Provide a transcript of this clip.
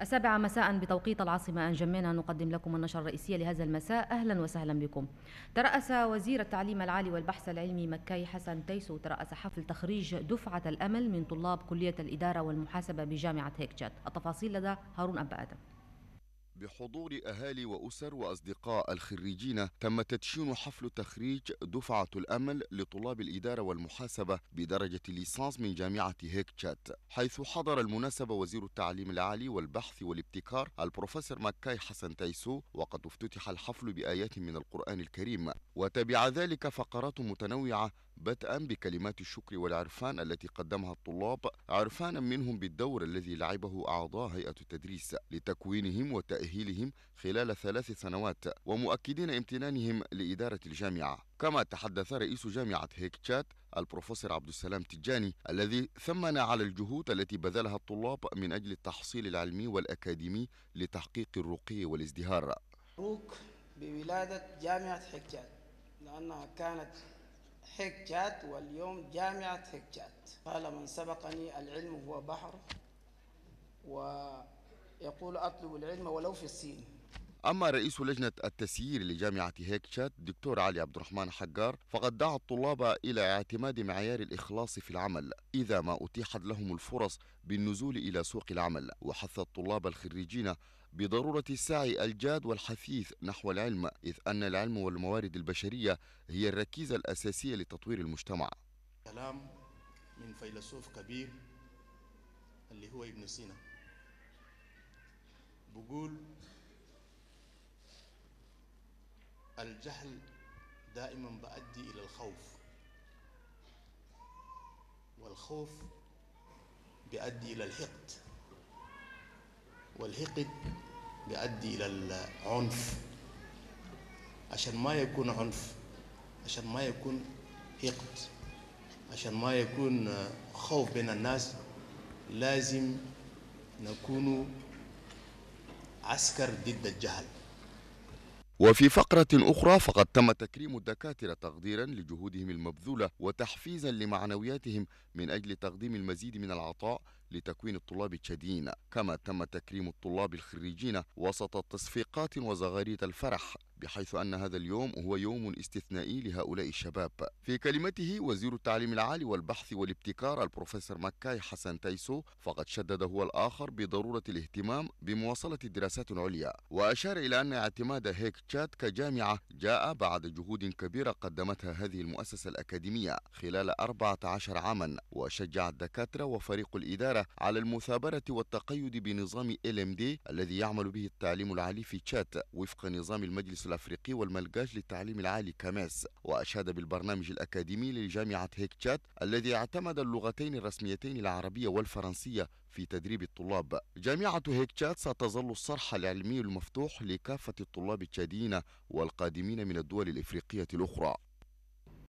السابعة مساء بتوقيت العاصمة أنجمينا نقدم لكم النشرة الرئيسية لهذا المساء أهلا وسهلا بكم ترأس وزير التعليم العالي والبحث العلمي مكي حسن تيسو ترأس حفل تخريج دفعة الأمل من طلاب كلية الإدارة والمحاسبة بجامعة هيكجات التفاصيل لدى هارون أبا آدم بحضور أهالي وأسر وأصدقاء الخريجين تم تدشين حفل تخريج دفعة الأمل لطلاب الإدارة والمحاسبة بدرجة الليسانس من جامعة هيكتشات حيث حضر المناسبة وزير التعليم العالي والبحث والابتكار البروفيسور مكاي حسن تيسو وقد افتتح الحفل بآيات من القرآن الكريم وتبع ذلك فقرات متنوعة بدءا بكلمات الشكر والعرفان التي قدمها الطلاب عرفانا منهم بالدور الذي لعبه أعضاء هيئة التدريس لتكوينهم وتأهيلهم خلال ثلاث سنوات ومؤكدين امتنانهم لإدارة الجامعة كما تحدث رئيس جامعة هيكتشات البروفيسور عبد السلام تجاني الذي ثمن على الجهود التي بذلها الطلاب من أجل التحصيل العلمي والأكاديمي لتحقيق الرقي والازدهار مبروك بولادة جامعة حجاز لأنها كانت هيكشات واليوم جامعة هيكشات قال من سبقني العلم هو بحر ويقول أطلب العلم ولو في الصين أما رئيس لجنة التسيير لجامعة هيكشات دكتور علي عبد الرحمن حجار فقد دعا الطلاب إلى اعتماد معيار الإخلاص في العمل إذا ما أتيحت لهم الفرص بالنزول إلى سوق العمل وحث الطلاب الخريجين بضرورة السعي الجاد والحثيث نحو العلم إذ أن العلم والموارد البشرية هي الركيزة الأساسية لتطوير المجتمع كلام من فيلسوف كبير اللي هو ابن سينا بقول الجهل دائما بأدي إلى الخوف والخوف بأدي إلى الحقد والحقد بيؤدي إلى العنف عشان ما يكون عنف عشان ما يكون حقد عشان ما يكون خوف بين الناس لازم نكون عسكر ضد الجهل وفي فقرة أخرى فقد تم تكريم الدكاترة تقديرا لجهودهم المبذولة وتحفيزا لمعنوياتهم من أجل تقديم المزيد من العطاء لتكوين الطلاب التشاديين كما تم تكريم الطلاب الخريجين وسط تصفيقات وزغاريد الفرح بحيث أن هذا اليوم هو يوم استثنائي لهؤلاء الشباب في كلمته وزير التعليم العالي والبحث والابتكار البروفيسور مكاي حسن تيسو فقد شدد هو الآخر بضرورة الاهتمام بمواصلة الدراسات العليا وأشار إلى أن اعتماد هيك تشات كجامعة جاء بعد جهود كبيرة قدمتها هذه المؤسسة الأكاديمية خلال 14 عاما وشجع الدكاترة وفريق الإدارة على المثابرة والتقيد بنظام LMD الذي يعمل به التعليم العالي في تشاد وفق نظام المجلس الأفريقي والملجاج للتعليم العالي كماس وأشاد بالبرنامج الأكاديمي لجامعة هيك تشات الذي اعتمد اللغتين الرسميتين العربية والفرنسية في تدريب الطلاب جامعة هيك تشات ستظل الصرح العلمي المفتوح لكافة الطلاب التشاديين والقادمين من الدول الإفريقية الأخرى